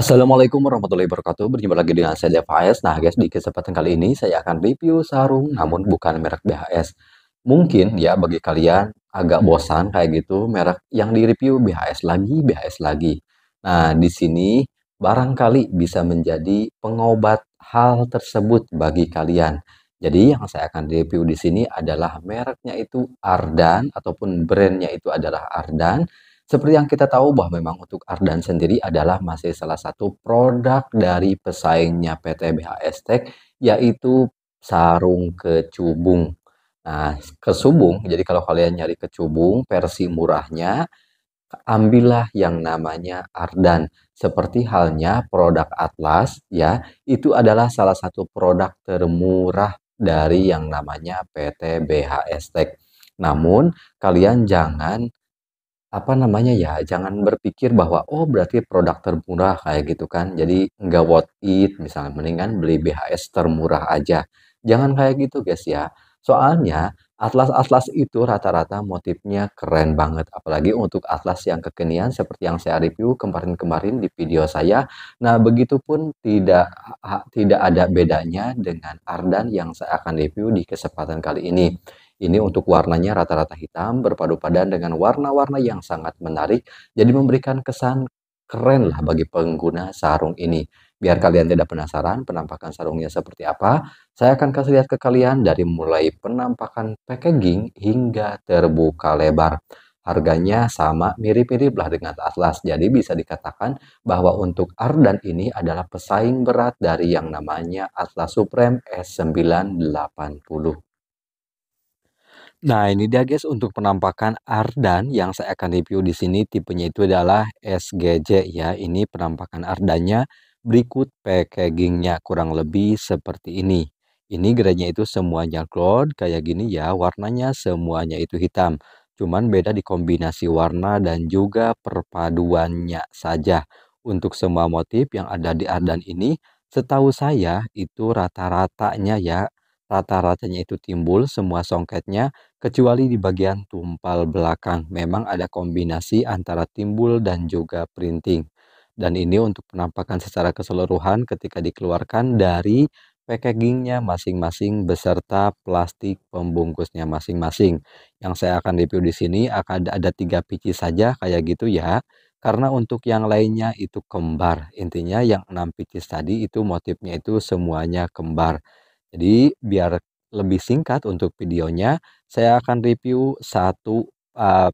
Assalamualaikum warahmatullahi wabarakatuh. Berjumpa lagi dengan saya Dev Nah, guys, di kesempatan kali ini saya akan review sarung namun bukan merek BHS. Mungkin ya bagi kalian agak bosan kayak gitu merek yang direview BHS lagi, BHS lagi. Nah, di sini barangkali bisa menjadi pengobat hal tersebut bagi kalian. Jadi yang saya akan review di sini adalah mereknya itu Ardan ataupun brandnya itu adalah Ardan seperti yang kita tahu bahwa memang untuk Ardan sendiri adalah masih salah satu produk dari pesaingnya PT BHS Tech yaitu sarung kecubung. Nah, kesubung. Jadi kalau kalian nyari kecubung versi murahnya, ambillah yang namanya Ardan. Seperti halnya produk Atlas ya, itu adalah salah satu produk termurah dari yang namanya PT BHS Tech. Namun, kalian jangan apa namanya ya, jangan berpikir bahwa, oh berarti produk termurah kayak gitu kan, jadi nggak worth it misalnya, mendingan beli BHS termurah aja. Jangan kayak gitu guys ya, soalnya atlas-atlas itu rata-rata motifnya keren banget. Apalagi untuk atlas yang kekinian seperti yang saya review kemarin-kemarin di video saya. Nah begitupun tidak, tidak ada bedanya dengan Ardan yang saya akan review di kesempatan kali ini. Ini untuk warnanya rata-rata hitam berpadu padan dengan warna-warna yang sangat menarik jadi memberikan kesan keren lah bagi pengguna sarung ini. Biar kalian tidak penasaran penampakan sarungnya seperti apa, saya akan kasih lihat ke kalian dari mulai penampakan packaging hingga terbuka lebar. Harganya sama mirip-mirip lah dengan Atlas, jadi bisa dikatakan bahwa untuk Ardan ini adalah pesaing berat dari yang namanya Atlas Supreme S980. Nah, ini dia guys untuk penampakan Ardan yang saya akan review di sini. Tipenya itu adalah SGJ ya. Ini penampakan Ardannya berikut packagingnya kurang lebih seperti ini. Ini gerainya itu semuanya gold kayak gini ya. Warnanya semuanya itu hitam. Cuman beda di kombinasi warna dan juga perpaduannya saja. Untuk semua motif yang ada di Ardan ini, setahu saya itu rata-ratanya ya rata-ratanya itu timbul semua songketnya kecuali di bagian tumpal belakang. Memang ada kombinasi antara timbul dan juga printing. Dan ini untuk penampakan secara keseluruhan ketika dikeluarkan dari packagingnya masing-masing beserta plastik pembungkusnya masing-masing. Yang saya akan review di sini akan ada, ada tiga pici saja kayak gitu ya. Karena untuk yang lainnya itu kembar. Intinya yang enam pici tadi itu motifnya itu semuanya kembar. Jadi biar lebih singkat untuk videonya, saya akan review satu uh,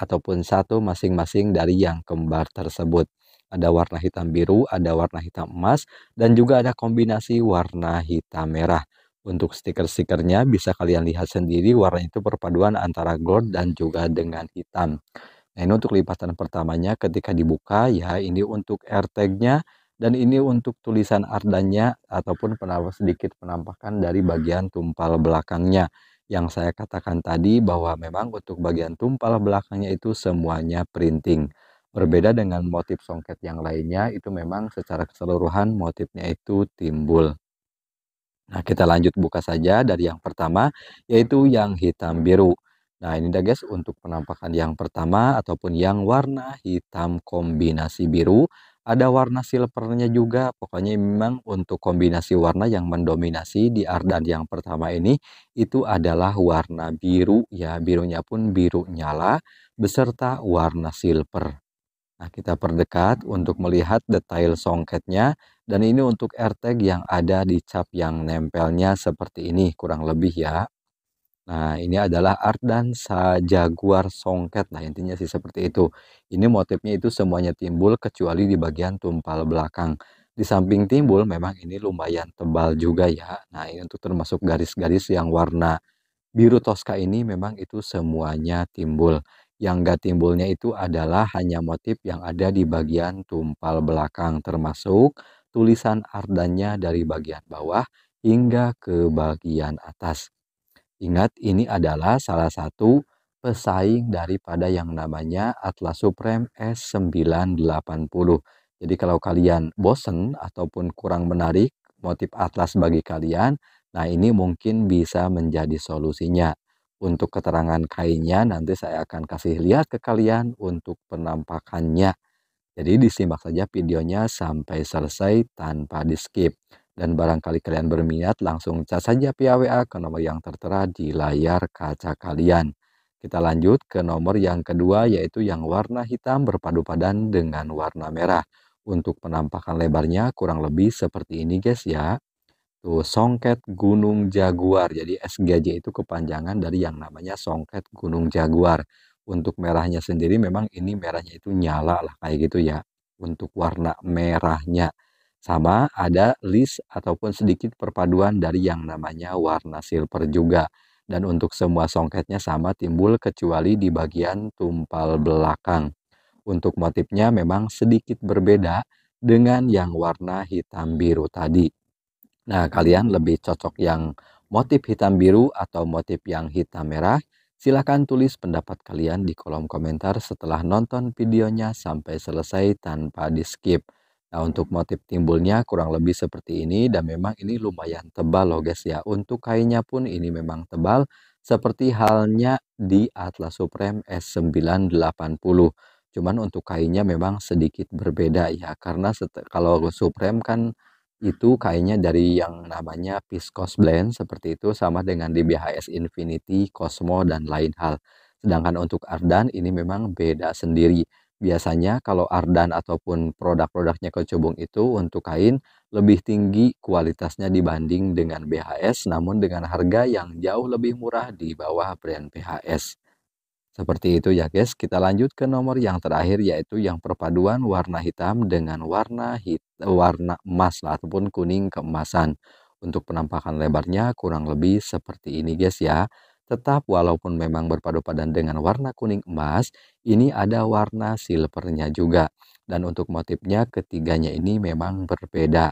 ataupun satu masing-masing dari yang kembar tersebut. Ada warna hitam biru, ada warna hitam emas, dan juga ada kombinasi warna hitam merah. Untuk stiker-stikernya bisa kalian lihat sendiri warna itu perpaduan antara gold dan juga dengan hitam. Nah ini untuk lipatan pertamanya ketika dibuka ya ini untuk air nya dan ini untuk tulisan ardanya ataupun penampak sedikit penampakan dari bagian tumpal belakangnya yang saya katakan tadi bahwa memang untuk bagian tumpal belakangnya itu semuanya printing berbeda dengan motif songket yang lainnya itu memang secara keseluruhan motifnya itu timbul nah kita lanjut buka saja dari yang pertama yaitu yang hitam biru Nah ini dah guys untuk penampakan yang pertama ataupun yang warna hitam kombinasi biru ada warna silvernya hmm. juga pokoknya memang untuk kombinasi warna yang mendominasi di Ardan yang pertama ini itu adalah warna biru ya birunya pun biru nyala beserta warna silver nah kita perdekat untuk melihat detail songketnya dan ini untuk air tag yang ada di cap yang nempelnya seperti ini kurang lebih ya Nah, ini adalah art dansa jaguar songket. Nah, intinya sih seperti itu. Ini motifnya itu semuanya timbul kecuali di bagian tumpal belakang. Di samping timbul memang ini lumayan tebal juga ya. Nah, ini untuk termasuk garis-garis yang warna biru toska ini memang itu semuanya timbul. Yang gak timbulnya itu adalah hanya motif yang ada di bagian tumpal belakang termasuk tulisan ardannya dari bagian bawah hingga ke bagian atas. Ingat ini adalah salah satu pesaing daripada yang namanya Atlas Supreme S980. Jadi kalau kalian bosen ataupun kurang menarik motif atlas bagi kalian, nah ini mungkin bisa menjadi solusinya. Untuk keterangan kainnya nanti saya akan kasih lihat ke kalian untuk penampakannya. Jadi disimak saja videonya sampai selesai tanpa di skip dan barangkali kalian berminat langsung cas saja via WA ke nomor yang tertera di layar kaca kalian. Kita lanjut ke nomor yang kedua yaitu yang warna hitam berpadu padan dengan warna merah. Untuk penampakan lebarnya kurang lebih seperti ini guys ya. Tuh songket gunung jaguar. Jadi SGJ itu kepanjangan dari yang namanya songket gunung jaguar. Untuk merahnya sendiri memang ini merahnya itu nyala lah kayak gitu ya. Untuk warna merahnya. Sama ada list ataupun sedikit perpaduan dari yang namanya warna silver juga. Dan untuk semua songketnya sama timbul kecuali di bagian tumpal belakang. Untuk motifnya memang sedikit berbeda dengan yang warna hitam biru tadi. Nah kalian lebih cocok yang motif hitam biru atau motif yang hitam merah. Silahkan tulis pendapat kalian di kolom komentar setelah nonton videonya sampai selesai tanpa di skip. Nah untuk motif timbulnya kurang lebih seperti ini dan memang ini lumayan tebal loh guys ya. Untuk kainnya pun ini memang tebal seperti halnya di Atlas Supreme S980. Cuman untuk kainnya memang sedikit berbeda ya karena kalau Supreme kan itu kainnya dari yang namanya Viscose Blend seperti itu sama dengan di BHS Infinity, Cosmo dan lain hal. Sedangkan untuk Ardan ini memang beda sendiri Biasanya kalau ardan ataupun produk-produknya kecubung itu untuk kain lebih tinggi kualitasnya dibanding dengan BHS namun dengan harga yang jauh lebih murah di bawah brand BHS. Seperti itu ya guys, kita lanjut ke nomor yang terakhir yaitu yang perpaduan warna hitam dengan warna hit, warna emas lah, ataupun kuning keemasan. Untuk penampakan lebarnya kurang lebih seperti ini guys ya. Tetap walaupun memang berpadu padan dengan warna kuning emas, ini ada warna silvernya juga. Dan untuk motifnya ketiganya ini memang berbeda.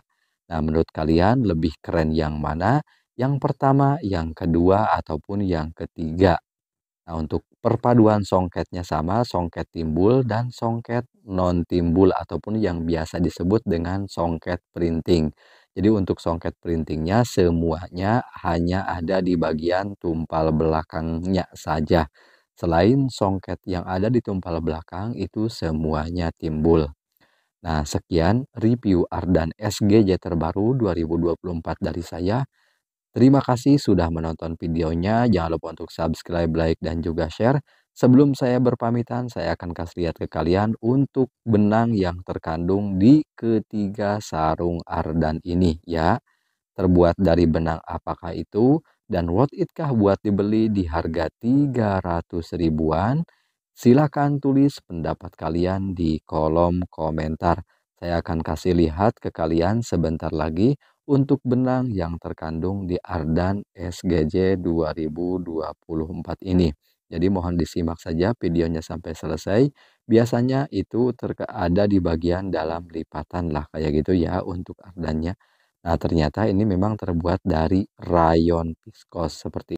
Nah menurut kalian lebih keren yang mana? Yang pertama, yang kedua, ataupun yang ketiga. Nah untuk perpaduan songketnya sama, songket timbul dan songket non timbul ataupun yang biasa disebut dengan songket printing. Jadi untuk songket printingnya semuanya hanya ada di bagian tumpal belakangnya saja. Selain songket yang ada di tumpal belakang itu semuanya timbul. Nah sekian review Ardan SGJ terbaru 2024 dari saya. Terima kasih sudah menonton videonya. Jangan lupa untuk subscribe, like, dan juga share. Sebelum saya berpamitan, saya akan kasih lihat ke kalian untuk benang yang terkandung di ketiga sarung ardan ini ya. Terbuat dari benang apakah itu dan worth it kah buat dibeli di harga 300 ribuan? Silahkan tulis pendapat kalian di kolom komentar. Saya akan kasih lihat ke kalian sebentar lagi untuk benang yang terkandung di Ardan SGJ 2024 ini. Jadi mohon disimak saja videonya sampai selesai. Biasanya itu ada di bagian dalam lipatan lah kayak gitu ya untuk ardannya. Nah ternyata ini memang terbuat dari rayon viskos seperti